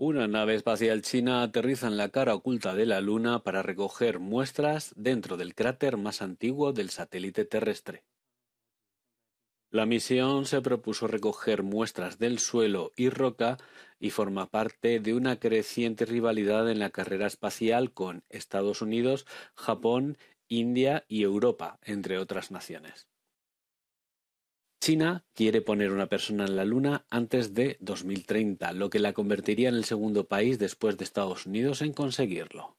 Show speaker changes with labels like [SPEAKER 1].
[SPEAKER 1] Una nave espacial china aterriza en la cara oculta de la Luna para recoger muestras dentro del cráter más antiguo del satélite terrestre. La misión se propuso recoger muestras del suelo y roca y forma parte de una creciente rivalidad en la carrera espacial con Estados Unidos, Japón, India y Europa, entre otras naciones. China quiere poner una persona en la Luna antes de 2030, lo que la convertiría en el segundo país después de Estados Unidos en conseguirlo.